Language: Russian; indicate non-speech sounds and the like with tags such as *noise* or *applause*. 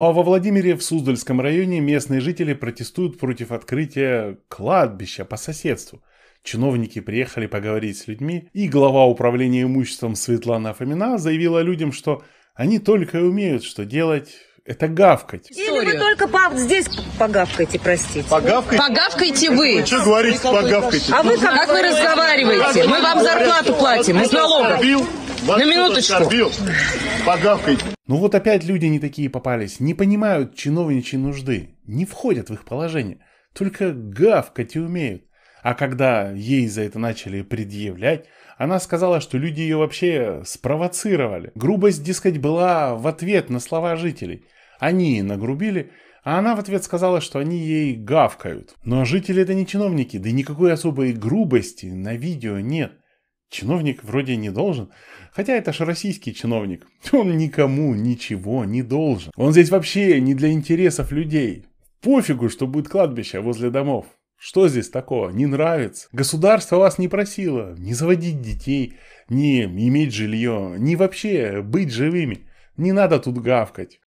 А во Владимире в Суздальском районе местные жители протестуют против открытия кладбища по соседству. Чиновники приехали поговорить с людьми, и глава управления имуществом Светлана Фомина заявила людям, что они только и умеют, что делать это гавкать. Или вы только по, здесь погавкайте, простите. Погавкайте? Погавкайте вы. что говорите, погавкайте? А вы как, как вы разговариваете? Мы вам зарплату платим из налогов. Вас На минуточку. Отбил. Погавкайте. Ну вот опять люди не такие попались, не понимают чиновничьей нужды, не входят в их положение, только гавкать и умеют. А когда ей за это начали предъявлять, она сказала, что люди ее вообще спровоцировали. Грубость, дескать, была в ответ на слова жителей. Они нагрубили, а она в ответ сказала, что они ей гавкают. Но жители это не чиновники, да и никакой особой грубости на видео нет. Чиновник вроде не должен. Хотя это же российский чиновник. *laughs* Он никому ничего не должен. Он здесь вообще не для интересов людей. Пофигу, что будет кладбище возле домов. Что здесь такого? Не нравится. Государство вас не просило не заводить детей, не иметь жилье, не вообще быть живыми. Не надо тут гавкать.